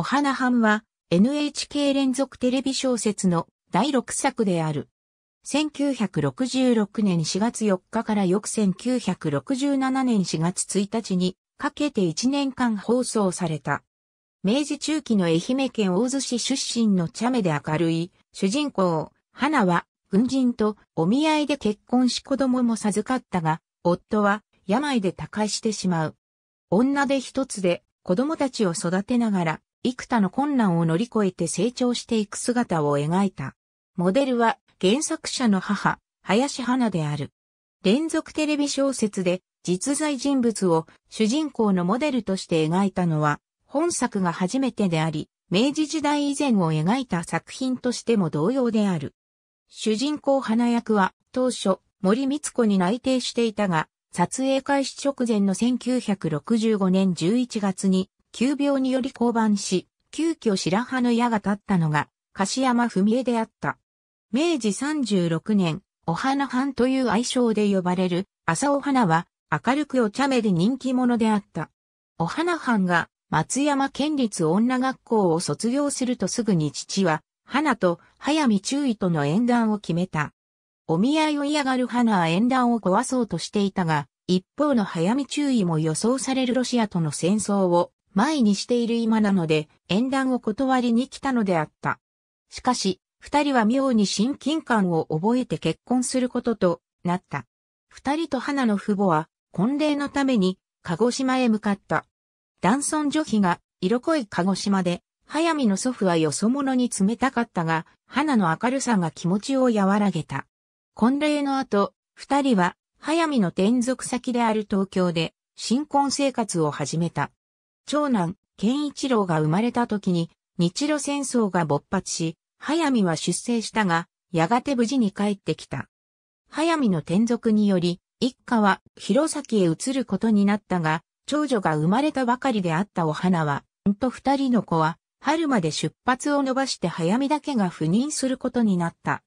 お花んは NHK 連続テレビ小説の第6作である。1966年4月4日から翌1967年4月1日にかけて1年間放送された。明治中期の愛媛県大洲市出身の茶目で明るい主人公、花は軍人とお見合いで結婚し子供も授かったが、夫は病で他界してしまう。女で一つで子供たちを育てながら幾多の困難を乗り越えて成長していく姿を描いた。モデルは原作者の母、林花である。連続テレビ小説で実在人物を主人公のモデルとして描いたのは本作が初めてであり、明治時代以前を描いた作品としても同様である。主人公花役は当初森光子に内定していたが、撮影開始直前の1965年11月に急病により降板し、急遽白羽の矢が立ったのが、樫山文江であった。明治36年、お花藩という愛称で呼ばれる朝お花は明るくお茶目で人気者であった。お花藩が松山県立女学校を卒業するとすぐに父は花と早見中尉との縁談を決めた。お見合いを嫌がる花は縁談を壊そうとしていたが、一方の早見中尉も予想されるロシアとの戦争を前にしている今なので、縁談を断りに来たのであった。しかし、二人は妙に親近感を覚えて結婚することとなった。二人と花の父母は、婚礼のために、鹿児島へ向かった。男尊女卑が、色濃い鹿児島で、早見の祖父はよそ者に冷たかったが、花の明るさが気持ちを和らげた。婚礼の後、二人は、早見の転属先である東京で、新婚生活を始めた。長男、健一郎が生まれた時に日露戦争が勃発し、早見は出征したが、やがて無事に帰ってきた。早見の転属により、一家は弘前へ移ることになったが、長女が生まれたばかりであったお花は、んと二人の子は、春まで出発を伸ばして早見だけが赴任することになった。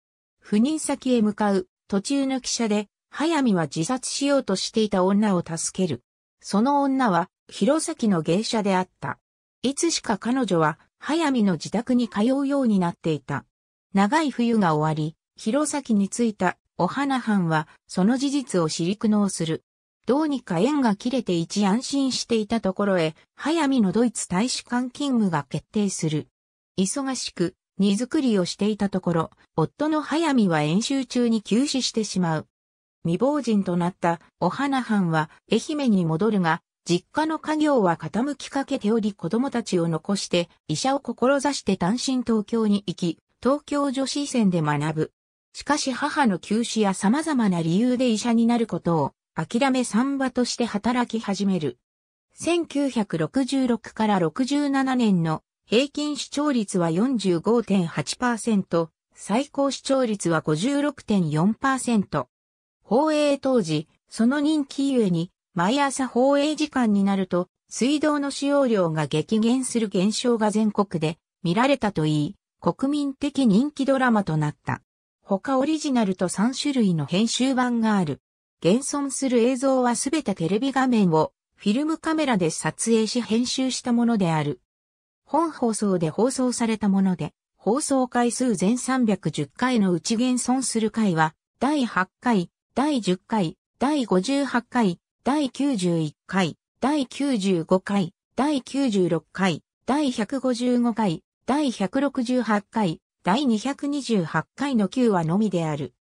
赴任先へ向かう途中の汽車で、早見は自殺しようとしていた女を助ける。その女は弘前の芸者であった。いつしか彼女は、早見の自宅に通うようになっていた。長い冬が終わり、弘前に着いたお花藩は、その事実を知り苦悩する。どうにか縁が切れて一安心していたところへ、早見のドイツ大使館勤務が決定する。忙しく、荷造りをしていたところ、夫の早見は演習中に急死してしまう。未亡人となったお花藩は愛媛に戻るが、実家の家業は傾きかけており子供たちを残して医者を志して単身東京に行き、東京女子医専で学ぶ。しかし母の休止や様々な理由で医者になることを諦め産婆として働き始める。1966から67年の平均視聴率は45.8%、最高視聴率は56.4%。放映当時、その人気ゆえに毎朝放映時間になると、水道の使用量が激減する現象が全国で見られたといい、国民的人気ドラマとなった。他オリジナルと3種類の編集版がある。現存する映像はすべてテレビ画面をフィルムカメラで撮影し編集したものである。本放送で放送されたもので、放送回数全310回のうち現存する回は、第8回、第10回、第58回、第91回、第95回、第96回、第155回、第168回、第228回の9話のみである。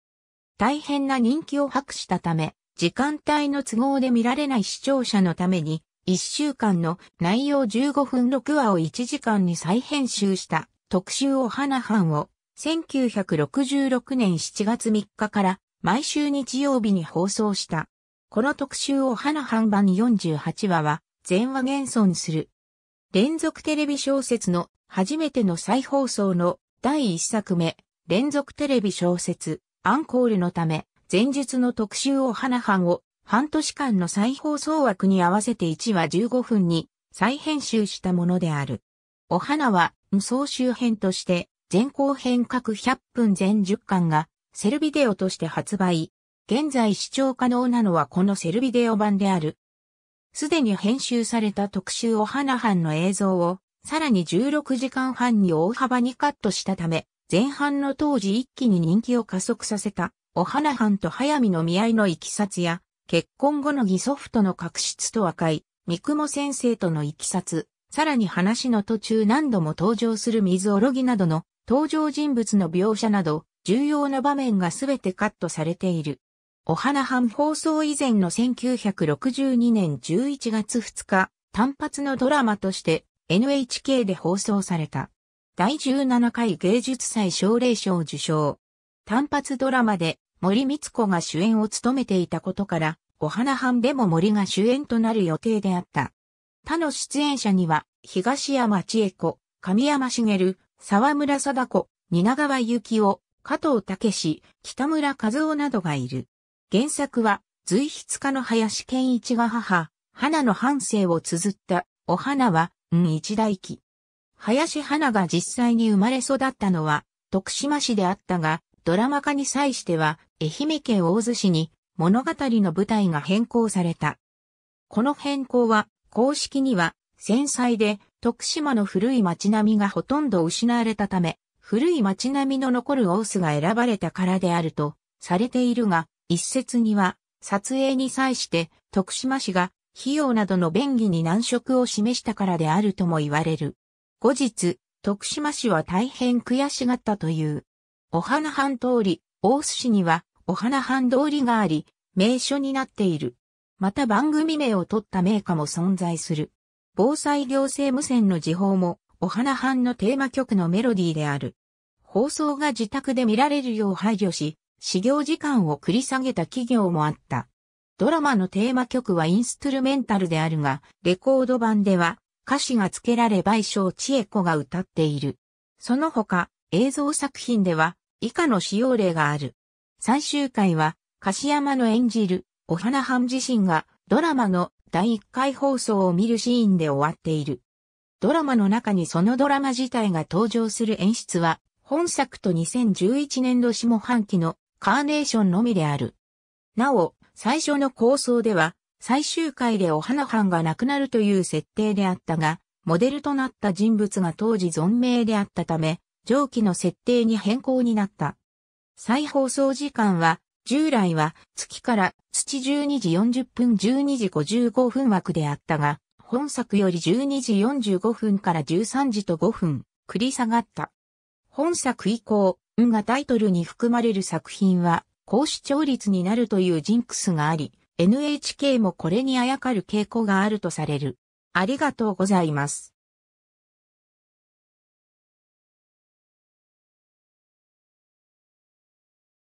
大変な人気を博したため、時間帯の都合で見られない視聴者のために、1週間の内容15分6話を1時間に再編集した特集を花班を1966年7月3日から毎週日曜日に放送した。この特集を花半版48話は、全話現存する。連続テレビ小説の初めての再放送の第1作目、連続テレビ小説、アンコールのため、前述の特集を花半を半年間の再放送枠に合わせて1話15分に再編集したものである。お花は、無双集編として、前後編各100分全10巻が、セルビデオとして発売、現在視聴可能なのはこのセルビデオ版である。すでに編集された特集お花藩の映像を、さらに16時間半に大幅にカットしたため、前半の当時一気に人気を加速させた、お花藩と早見の見合いのいきさつや、結婚後の義祖父との確執と和解、三雲先生とのいきさつ、さらに話の途中何度も登場する水おろぎなどの登場人物の描写など、重要な場面がすべてカットされている。お花藩放送以前の1962年11月2日、単発のドラマとして NHK で放送された。第17回芸術祭奨励賞受賞。単発ドラマで森光子が主演を務めていたことから、お花藩でも森が主演となる予定であった。他の出演者には、東山千恵子、神山茂、沢村貞子、蜷川幸雄、加藤武北村和夫などがいる。原作は、随筆家の林健一が母、花の半生を綴った、お花は、ん一大記。林花が実際に生まれ育ったのは、徳島市であったが、ドラマ化に際しては、愛媛県大洲市に、物語の舞台が変更された。この変更は、公式には、繊細で、徳島の古い街並みがほとんど失われたため、古い街並みの残る大須が選ばれたからであると、されているが、一説には、撮影に際して徳島市が費用などの便宜に難色を示したからであるとも言われる。後日、徳島市は大変悔しがったという。お花半通り、大須市にはお花半通りがあり、名所になっている。また番組名を取った名家も存在する。防災行政無線の時報も、お花半のテーマ曲のメロディーである。放送が自宅で見られるよう配慮し、始業時間を繰り下げた企業もあった。ドラマのテーマ曲はインストゥルメンタルであるが、レコード版では歌詞が付けられ倍賞千恵子が歌っている。その他、映像作品では以下の使用例がある。最終回は、柏山の演じる、お花藩自身がドラマの第1回放送を見るシーンで終わっている。ドラマの中にそのドラマ自体が登場する演出は、本作と2011年度下半期のカーネーションのみである。なお、最初の構想では、最終回でお花班が亡くなるという設定であったが、モデルとなった人物が当時存命であったため、上記の設定に変更になった。再放送時間は、従来は月から土12時40分12時55分枠であったが、本作より12時45分から13時と5分繰り下がった。本作以降、んがタイトルに含まれる作品は高視聴率になるというジンクスがあり、NHK もこれにあやかる傾向があるとされる。ありがとうございます。